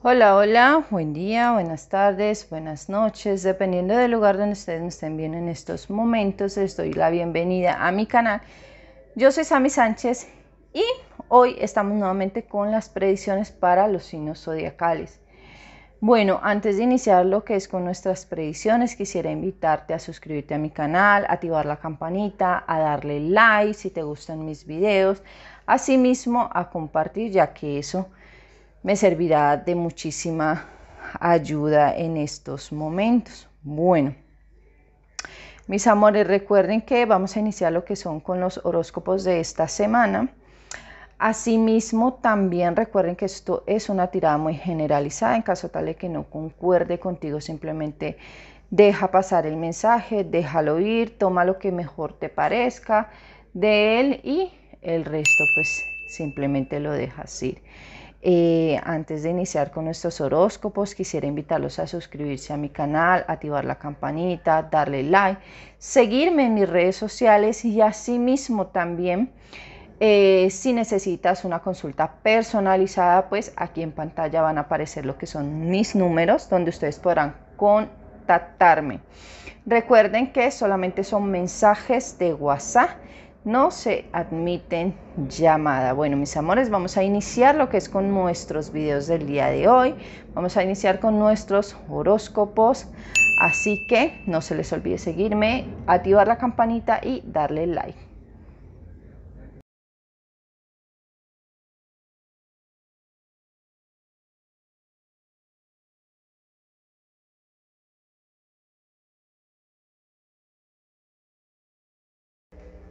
Hola, hola, buen día, buenas tardes, buenas noches, dependiendo del lugar donde ustedes nos estén viendo en estos momentos, les doy la bienvenida a mi canal. Yo soy Sami Sánchez y hoy estamos nuevamente con las predicciones para los signos zodiacales. Bueno, antes de iniciar lo que es con nuestras predicciones, quisiera invitarte a suscribirte a mi canal, activar la campanita, a darle like si te gustan mis videos, asimismo a compartir ya que eso me servirá de muchísima ayuda en estos momentos. Bueno, mis amores, recuerden que vamos a iniciar lo que son con los horóscopos de esta semana. Asimismo, también recuerden que esto es una tirada muy generalizada. En caso tal de que no concuerde contigo, simplemente deja pasar el mensaje, déjalo ir, toma lo que mejor te parezca de él y el resto pues simplemente lo dejas ir. Eh, antes de iniciar con nuestros horóscopos, quisiera invitarlos a suscribirse a mi canal, activar la campanita, darle like, seguirme en mis redes sociales y asimismo también eh, si necesitas una consulta personalizada, pues aquí en pantalla van a aparecer lo que son mis números donde ustedes podrán contactarme. Recuerden que solamente son mensajes de WhatsApp no se admiten llamada. Bueno, mis amores, vamos a iniciar lo que es con nuestros videos del día de hoy. Vamos a iniciar con nuestros horóscopos. Así que no se les olvide seguirme, activar la campanita y darle like.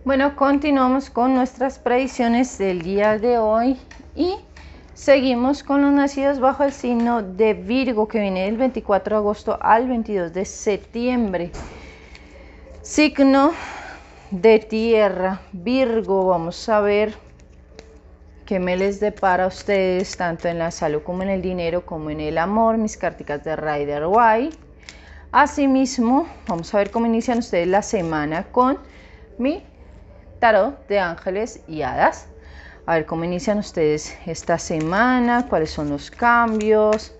Bueno, continuamos con nuestras predicciones del día de hoy y seguimos con los nacidos bajo el signo de Virgo que viene del 24 de agosto al 22 de septiembre. Signo de tierra, Virgo, vamos a ver qué me les depara a ustedes tanto en la salud como en el dinero como en el amor, mis carticas de Rider White. Asimismo, vamos a ver cómo inician ustedes la semana con mi tarot de ángeles y hadas. A ver cómo inician ustedes esta semana, cuáles son los cambios,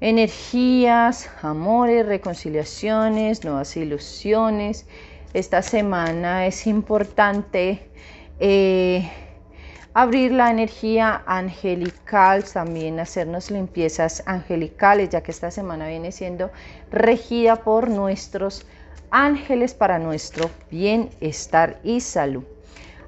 energías, amores, reconciliaciones, nuevas ilusiones. Esta semana es importante eh, abrir la energía angelical, también hacernos limpiezas angelicales, ya que esta semana viene siendo regida por nuestros ángeles para nuestro bienestar y salud.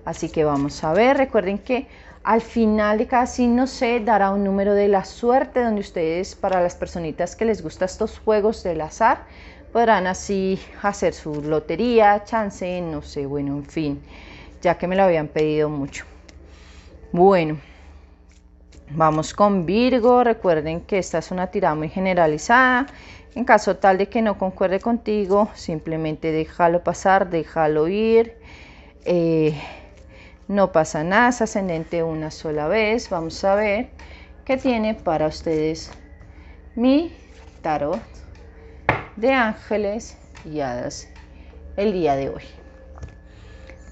Así que vamos a ver, recuerden que al final de cada signo se dará un número de la suerte donde ustedes, para las personitas que les gustan estos juegos del azar, podrán así hacer su lotería, chance, no sé, bueno, en fin, ya que me lo habían pedido mucho. Bueno, vamos con Virgo, recuerden que esta es una tirada muy generalizada en caso tal de que no concuerde contigo, simplemente déjalo pasar, déjalo ir. Eh, no pasa nada, es ascendente una sola vez. Vamos a ver qué tiene para ustedes mi tarot de ángeles y hadas el día de hoy.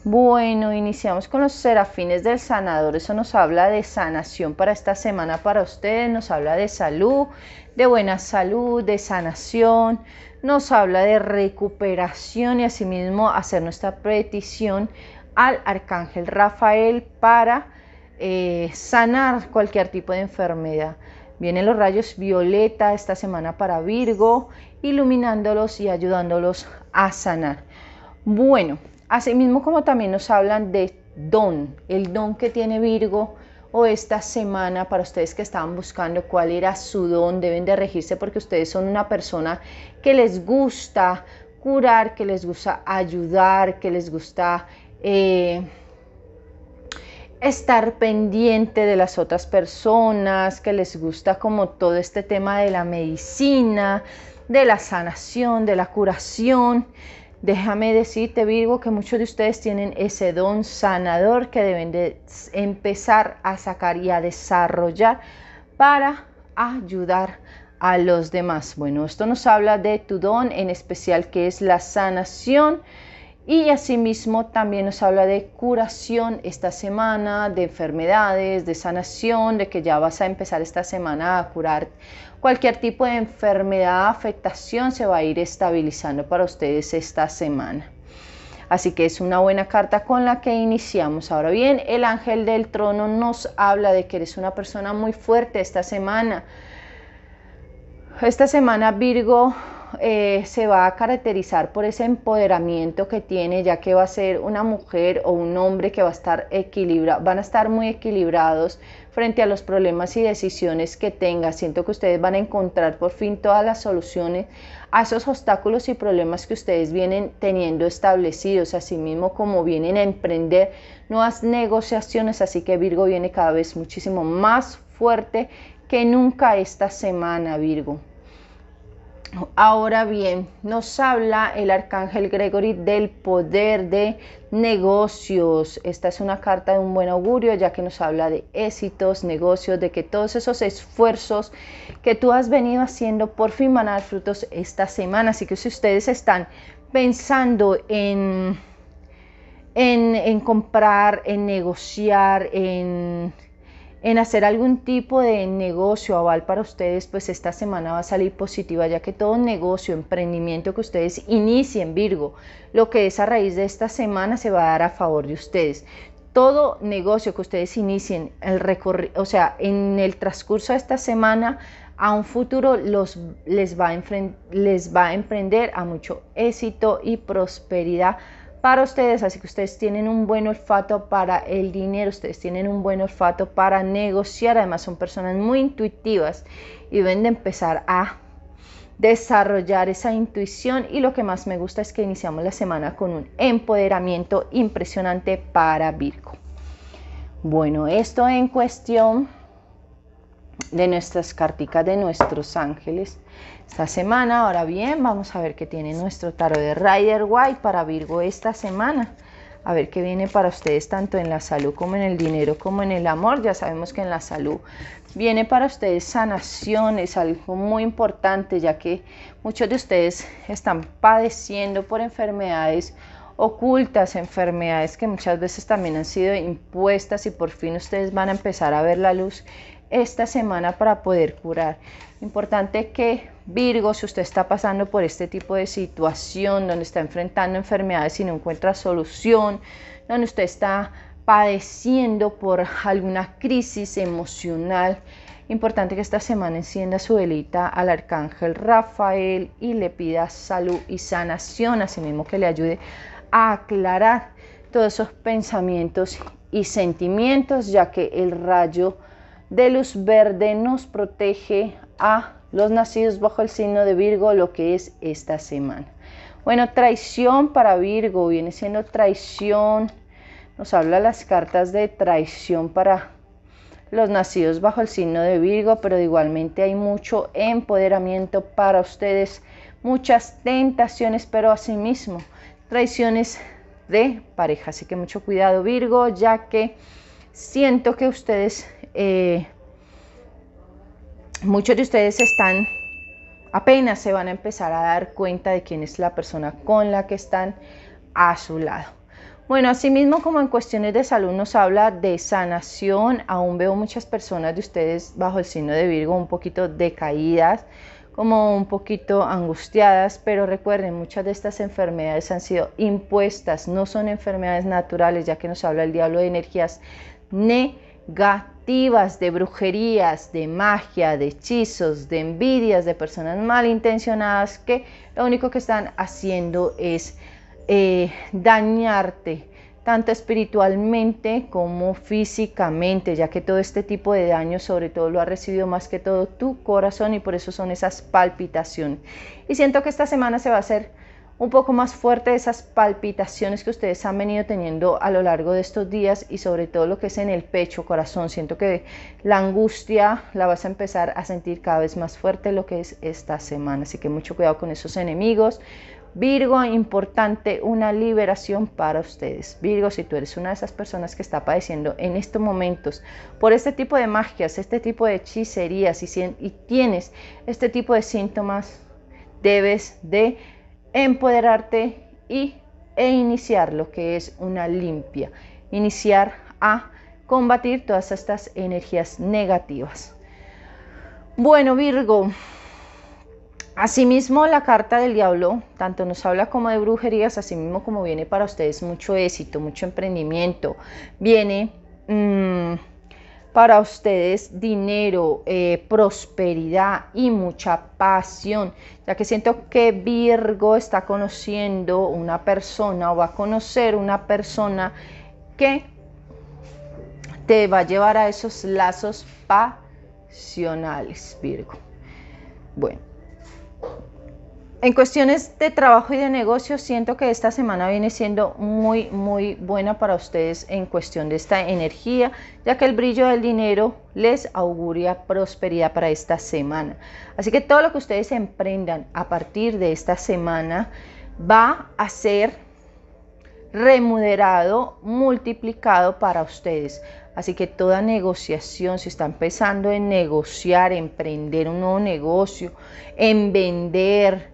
Bueno, iniciamos con los serafines del sanador. Eso nos habla de sanación para esta semana para ustedes. Nos habla de salud, de buena salud, de sanación. Nos habla de recuperación y asimismo hacer nuestra petición al arcángel Rafael para eh, sanar cualquier tipo de enfermedad. Vienen los rayos violeta esta semana para Virgo, iluminándolos y ayudándolos a sanar. Bueno, Asimismo como también nos hablan de don, el don que tiene Virgo o esta semana para ustedes que estaban buscando cuál era su don, deben de regirse porque ustedes son una persona que les gusta curar, que les gusta ayudar, que les gusta eh, estar pendiente de las otras personas, que les gusta como todo este tema de la medicina, de la sanación, de la curación. Déjame decirte, Virgo, que muchos de ustedes tienen ese don sanador que deben de empezar a sacar y a desarrollar para ayudar a los demás. Bueno, esto nos habla de tu don en especial que es la sanación y asimismo también nos habla de curación esta semana, de enfermedades, de sanación, de que ya vas a empezar esta semana a curar cualquier tipo de enfermedad, afectación, se va a ir estabilizando para ustedes esta semana. Así que es una buena carta con la que iniciamos. Ahora bien, el ángel del trono nos habla de que eres una persona muy fuerte esta semana. Esta semana Virgo eh, se va a caracterizar por ese empoderamiento que tiene, ya que va a ser una mujer o un hombre que va a estar equilibrada van a estar muy equilibrados frente a los problemas y decisiones que tenga. Siento que ustedes van a encontrar por fin todas las soluciones a esos obstáculos y problemas que ustedes vienen teniendo establecidos, así mismo como vienen a emprender nuevas negociaciones, así que Virgo viene cada vez muchísimo más fuerte que nunca esta semana, Virgo. Ahora bien, nos habla el arcángel Gregory del poder de negocios. Esta es una carta de un buen augurio ya que nos habla de éxitos, negocios, de que todos esos esfuerzos que tú has venido haciendo por fin van a dar frutos esta semana. Así que si ustedes están pensando en, en, en comprar, en negociar, en en hacer algún tipo de negocio aval para ustedes, pues esta semana va a salir positiva, ya que todo negocio, emprendimiento que ustedes inicien, Virgo, lo que es a raíz de esta semana se va a dar a favor de ustedes. Todo negocio que ustedes inicien, el recorrido, o sea, en el transcurso de esta semana, a un futuro los, les, va les va a emprender a mucho éxito y prosperidad para ustedes, así que ustedes tienen un buen olfato para el dinero, ustedes tienen un buen olfato para negociar, además son personas muy intuitivas y deben de empezar a desarrollar esa intuición y lo que más me gusta es que iniciamos la semana con un empoderamiento impresionante para Virgo. Bueno, esto en cuestión de nuestras cartas de nuestros ángeles. Esta semana, ahora bien, vamos a ver qué tiene nuestro tarot de Rider White para Virgo esta semana. A ver qué viene para ustedes tanto en la salud como en el dinero como en el amor. Ya sabemos que en la salud viene para ustedes sanación, es algo muy importante, ya que muchos de ustedes están padeciendo por enfermedades ocultas, enfermedades que muchas veces también han sido impuestas y por fin ustedes van a empezar a ver la luz esta semana para poder curar. Importante que Virgo, si usted está pasando por este tipo de situación, donde está enfrentando enfermedades y no encuentra solución, donde usted está padeciendo por alguna crisis emocional, importante que esta semana encienda su velita al arcángel Rafael y le pida salud y sanación, asimismo que le ayude a aclarar todos esos pensamientos y sentimientos, ya que el rayo de luz verde nos protege a los nacidos bajo el signo de Virgo lo que es esta semana. Bueno, traición para Virgo viene siendo traición. Nos habla las cartas de traición para los nacidos bajo el signo de Virgo, pero igualmente hay mucho empoderamiento para ustedes, muchas tentaciones, pero asimismo traiciones de pareja. Así que mucho cuidado Virgo, ya que siento que ustedes eh, muchos de ustedes están apenas se van a empezar a dar cuenta de quién es la persona con la que están a su lado. Bueno, asimismo como en cuestiones de salud nos habla de sanación, aún veo muchas personas de ustedes bajo el signo de Virgo un poquito decaídas, como un poquito angustiadas, pero recuerden, muchas de estas enfermedades han sido impuestas, no son enfermedades naturales, ya que nos habla el diablo de energías negativas de brujerías, de magia, de hechizos, de envidias de personas malintencionadas que lo único que están haciendo es eh, dañarte tanto espiritualmente como físicamente, ya que todo este tipo de daño sobre todo lo ha recibido más que todo tu corazón y por eso son esas palpitaciones. Y siento que esta semana se va a hacer un poco más fuerte esas palpitaciones que ustedes han venido teniendo a lo largo de estos días y sobre todo lo que es en el pecho, corazón. Siento que la angustia la vas a empezar a sentir cada vez más fuerte lo que es esta semana. Así que mucho cuidado con esos enemigos. Virgo, importante una liberación para ustedes. Virgo, si tú eres una de esas personas que está padeciendo en estos momentos por este tipo de magias, este tipo de hechicerías y, y tienes este tipo de síntomas, debes de empoderarte y, e iniciar lo que es una limpia, iniciar a combatir todas estas energías negativas. Bueno, Virgo, asimismo la carta del diablo tanto nos habla como de brujerías, asimismo como viene para ustedes mucho éxito, mucho emprendimiento, viene... Mm, para ustedes dinero, eh, prosperidad y mucha pasión, ya que siento que Virgo está conociendo una persona o va a conocer una persona que te va a llevar a esos lazos pasionales, Virgo. Bueno, en cuestiones de trabajo y de negocio, siento que esta semana viene siendo muy, muy buena para ustedes en cuestión de esta energía, ya que el brillo del dinero les auguria prosperidad para esta semana. Así que todo lo que ustedes emprendan a partir de esta semana va a ser remunerado, multiplicado para ustedes. Así que toda negociación, si está empezando en negociar, emprender un nuevo negocio, en vender,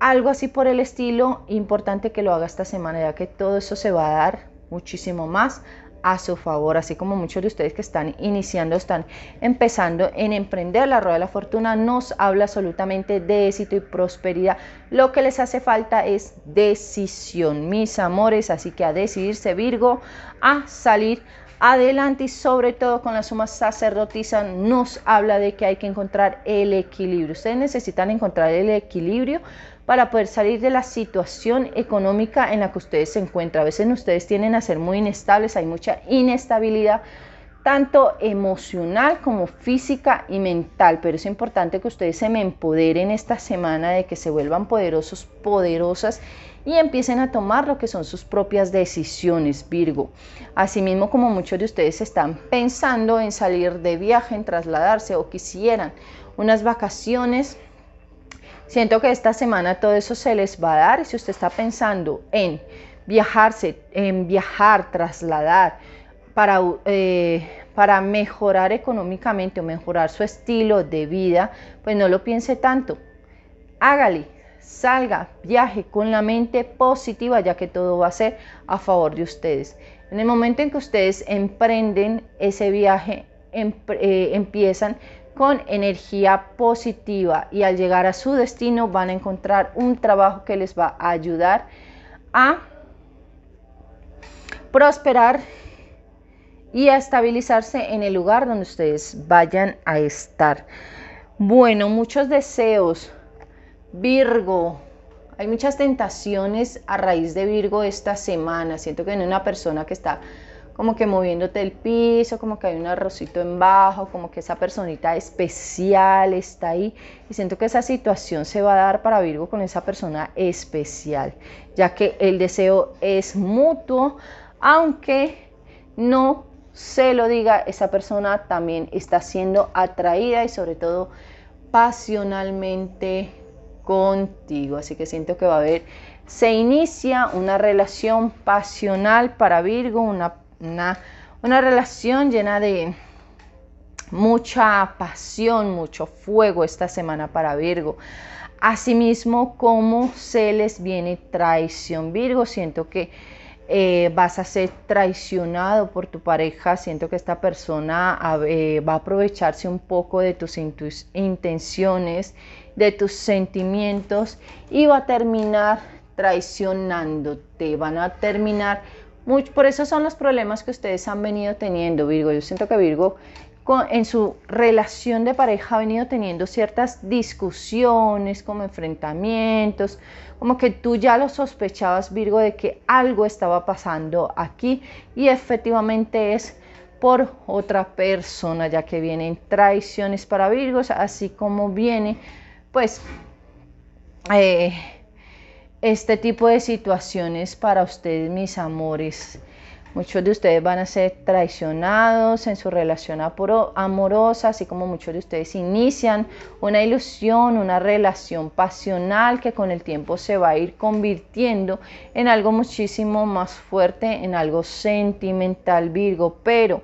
algo así por el estilo, importante que lo haga esta semana, ya que todo eso se va a dar muchísimo más a su favor, así como muchos de ustedes que están iniciando, están empezando en emprender. La rueda de la fortuna nos habla absolutamente de éxito y prosperidad. Lo que les hace falta es decisión, mis amores, así que a decidirse Virgo, a salir Adelante y sobre todo con la suma sacerdotisa nos habla de que hay que encontrar el equilibrio. Ustedes necesitan encontrar el equilibrio para poder salir de la situación económica en la que ustedes se encuentran. A veces ustedes tienen a ser muy inestables, hay mucha inestabilidad tanto emocional como física y mental, pero es importante que ustedes se me empoderen esta semana de que se vuelvan poderosos, poderosas y empiecen a tomar lo que son sus propias decisiones, Virgo. Asimismo, como muchos de ustedes están pensando en salir de viaje, en trasladarse o quisieran unas vacaciones, siento que esta semana todo eso se les va a dar. Si usted está pensando en viajarse, en viajar, trasladar, para, eh, para mejorar económicamente o mejorar su estilo de vida, pues no lo piense tanto. Hágale, salga, viaje con la mente positiva, ya que todo va a ser a favor de ustedes. En el momento en que ustedes emprenden ese viaje, eh, empiezan con energía positiva y al llegar a su destino van a encontrar un trabajo que les va a ayudar a prosperar y a estabilizarse en el lugar donde ustedes vayan a estar. Bueno, muchos deseos, Virgo. Hay muchas tentaciones a raíz de Virgo esta semana. Siento que en una persona que está como que moviéndote el piso, como que hay un arrocito en bajo, como que esa personita especial está ahí. Y siento que esa situación se va a dar para Virgo con esa persona especial, ya que el deseo es mutuo, aunque no se lo diga, esa persona también está siendo atraída y sobre todo pasionalmente contigo. Así que siento que va a haber, se inicia una relación pasional para Virgo, una, una, relación llena de mucha pasión, mucho fuego esta semana para Virgo. Asimismo, como se les viene traición, Virgo, siento que eh, vas a ser traicionado por tu pareja. Siento que esta persona va a aprovecharse un poco de tus intenciones de tus sentimientos y va a terminar traicionándote, van a terminar... Mucho, por eso son los problemas que ustedes han venido teniendo, Virgo. Yo siento que Virgo en su relación de pareja ha venido teniendo ciertas discusiones, como enfrentamientos, como que tú ya lo sospechabas, Virgo, de que algo estaba pasando aquí y efectivamente es por otra persona, ya que vienen traiciones para Virgos, así como viene pues eh, este tipo de situaciones para ustedes, mis amores. Muchos de ustedes van a ser traicionados en su relación amorosa, así como muchos de ustedes inician una ilusión, una relación pasional que con el tiempo se va a ir convirtiendo en algo muchísimo más fuerte, en algo sentimental, Virgo. Pero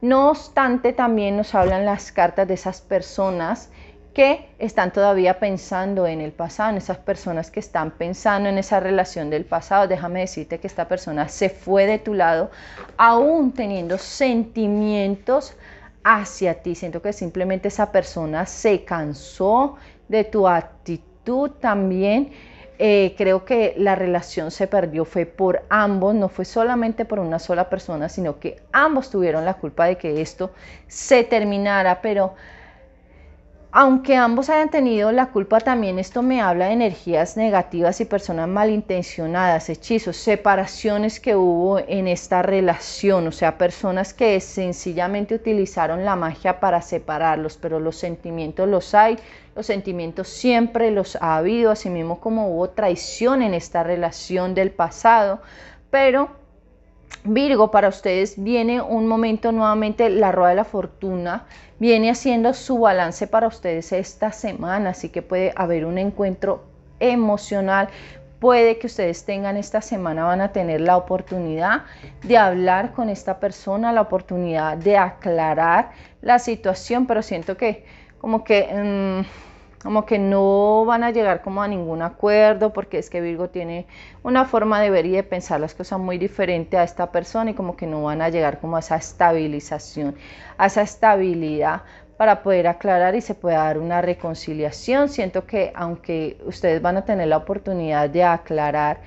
no obstante, también nos hablan las cartas de esas personas que están todavía pensando en el pasado, en esas personas que están pensando en esa relación del pasado. Déjame decirte que esta persona se fue de tu lado aún teniendo sentimientos hacia ti. Siento que simplemente esa persona se cansó de tu actitud también. Eh, creo que la relación se perdió fue por ambos, no fue solamente por una sola persona, sino que ambos tuvieron la culpa de que esto se terminara, pero aunque ambos hayan tenido la culpa, también esto me habla de energías negativas y personas malintencionadas, hechizos, separaciones que hubo en esta relación, o sea, personas que sencillamente utilizaron la magia para separarlos, pero los sentimientos los hay, los sentimientos siempre los ha habido, así mismo como hubo traición en esta relación del pasado, pero Virgo, para ustedes viene un momento nuevamente, la rueda de la fortuna viene haciendo su balance para ustedes esta semana, así que puede haber un encuentro emocional, puede que ustedes tengan esta semana, van a tener la oportunidad de hablar con esta persona, la oportunidad de aclarar la situación, pero siento que como que... Mm, como que no van a llegar como a ningún acuerdo porque es que Virgo tiene una forma de ver y de pensar las cosas muy diferente a esta persona y como que no van a llegar como a esa estabilización, a esa estabilidad para poder aclarar y se pueda dar una reconciliación. Siento que aunque ustedes van a tener la oportunidad de aclarar,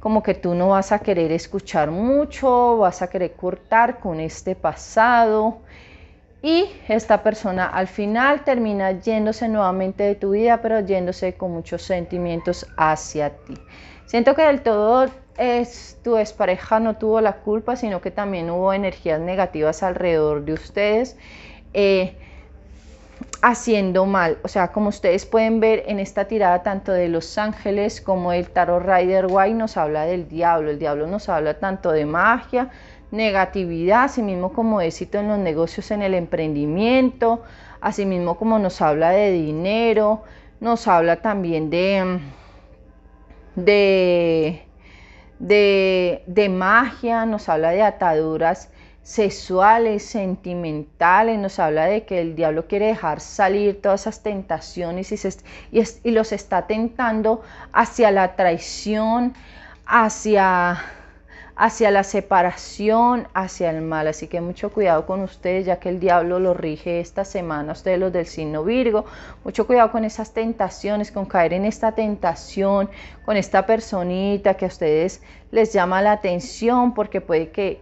como que tú no vas a querer escuchar mucho, vas a querer cortar con este pasado, y esta persona al final termina yéndose nuevamente de tu vida, pero yéndose con muchos sentimientos hacia ti. Siento que del todo es, tu expareja no tuvo la culpa, sino que también hubo energías negativas alrededor de ustedes. Eh, haciendo mal, o sea, como ustedes pueden ver en esta tirada tanto de los ángeles como el tarot Rider White nos habla del diablo, el diablo nos habla tanto de magia, negatividad, asimismo como éxito en los negocios, en el emprendimiento, Asimismo como nos habla de dinero, nos habla también de, de, de, magia, nos habla de ataduras sexuales, sentimentales, nos habla de que el diablo quiere dejar salir todas esas tentaciones y los está tentando hacia la traición, hacia hacia la separación, hacia el mal. Así que mucho cuidado con ustedes, ya que el diablo lo rige esta semana, ustedes los del signo Virgo. Mucho cuidado con esas tentaciones, con caer en esta tentación, con esta personita que a ustedes les llama la atención, porque puede que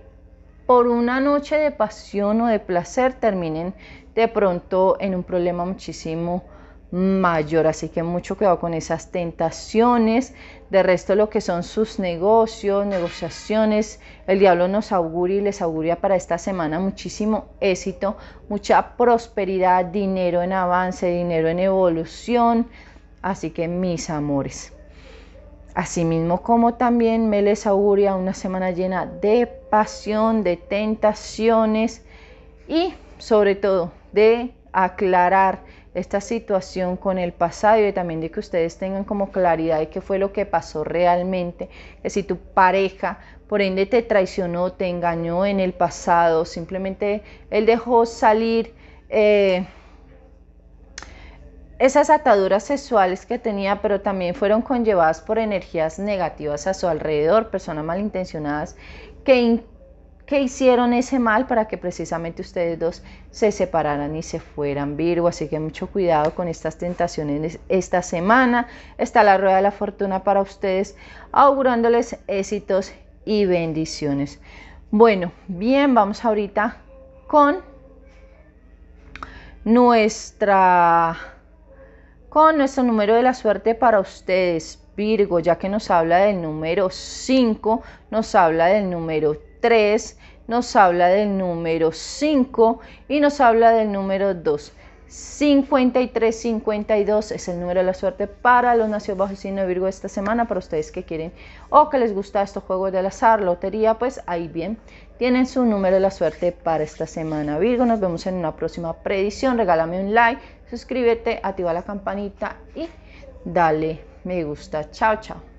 por una noche de pasión o de placer terminen de pronto en un problema muchísimo mayor. Así que mucho cuidado con esas tentaciones. De resto, lo que son sus negocios, negociaciones, el diablo nos augura y les auguria para esta semana muchísimo éxito, mucha prosperidad, dinero en avance, dinero en evolución. Así que mis amores. Asimismo, como también me les auguria una semana llena de pasión, de tentaciones y sobre todo de aclarar esta situación con el pasado y también de que ustedes tengan como claridad de qué fue lo que pasó realmente, que si tu pareja por ende te traicionó, te engañó en el pasado, simplemente él dejó salir eh, esas ataduras sexuales que tenía, pero también fueron conllevadas por energías negativas a su alrededor, personas malintencionadas que que hicieron ese mal para que precisamente ustedes dos se separaran y se fueran Virgo. Así que mucho cuidado con estas tentaciones esta semana. Está la rueda de la fortuna para ustedes, augurándoles éxitos y bendiciones. Bueno, bien, vamos ahorita con nuestra con nuestro número de la suerte para ustedes, Virgo, ya que nos habla del número 5, nos habla del número 3, nos habla del número 5 y nos habla del número 2. 5352 es el número de la suerte para los nacidos bajo el signo de Virgo esta semana, para ustedes que quieren o que les gusta estos juegos del azar, lotería, pues ahí bien, tienen su número de la suerte para esta semana. Virgo, nos vemos en una próxima predicción, regálame un like, suscríbete, activa la campanita y dale me gusta. Chao, chao.